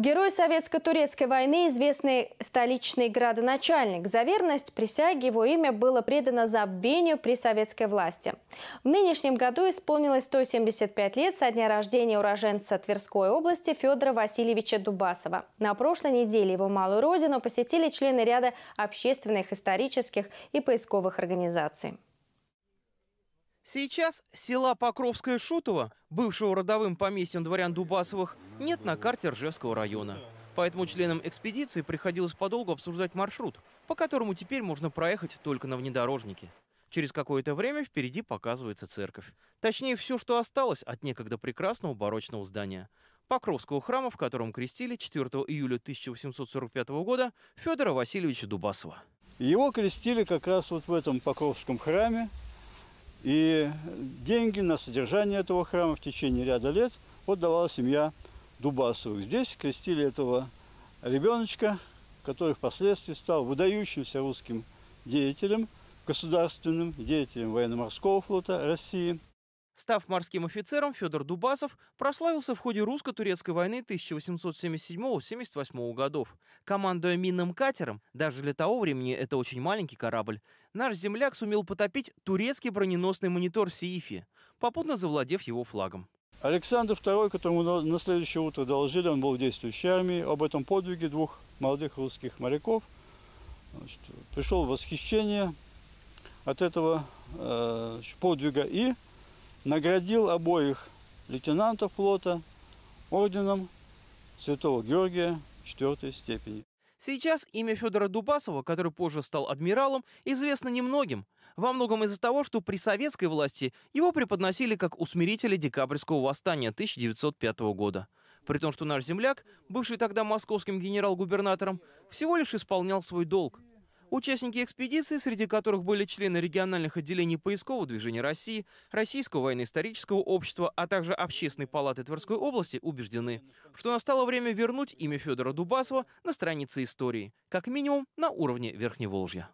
Герой советско-турецкой войны, известный столичный градоначальник. За верность присяги его имя было предано забвению при советской власти. В нынешнем году исполнилось 175 лет со дня рождения уроженца Тверской области Федора Васильевича Дубасова. На прошлой неделе его малую родину посетили члены ряда общественных, исторических и поисковых организаций. Сейчас села Покровское Шутово, бывшего родовым поместьем дворян Дубасовых, нет на карте Ржевского района. Поэтому членам экспедиции приходилось подолгу обсуждать маршрут, по которому теперь можно проехать только на внедорожнике. Через какое-то время впереди показывается церковь. Точнее, все, что осталось от некогда прекрасного барочного здания. Покровского храма, в котором крестили 4 июля 1845 года Федора Васильевича Дубасова. Его крестили как раз вот в этом Покровском храме, и деньги на содержание этого храма в течение ряда лет отдавала семья Дубасовых. Здесь крестили этого ребеночка, который впоследствии стал выдающимся русским деятелем, государственным деятелем военно-морского флота России – Став морским офицером, Федор Дубасов прославился в ходе русско-турецкой войны 1877 1878 годов. Командуя минным катером, даже для того времени это очень маленький корабль, наш земляк сумел потопить турецкий броненосный монитор «Сиифи», попутно завладев его флагом. Александр II, которому на следующее утро доложили, он был в действующей армии, об этом подвиге двух молодых русских моряков. Значит, пришел восхищение от этого э, подвига и наградил обоих лейтенантов флота орденом Святого Георгия четвертой степени. Сейчас имя Федора Дубасова, который позже стал адмиралом, известно немногим. Во многом из-за того, что при советской власти его преподносили как усмирителя декабрьского восстания 1905 года. При том, что наш земляк, бывший тогда московским генерал-губернатором, всего лишь исполнял свой долг – Участники экспедиции, среди которых были члены региональных отделений поискового движения России, Российского военно-исторического общества, а также Общественной палаты Тверской области, убеждены, что настало время вернуть имя Федора Дубасова на страницы истории, как минимум на уровне Верхневолжья.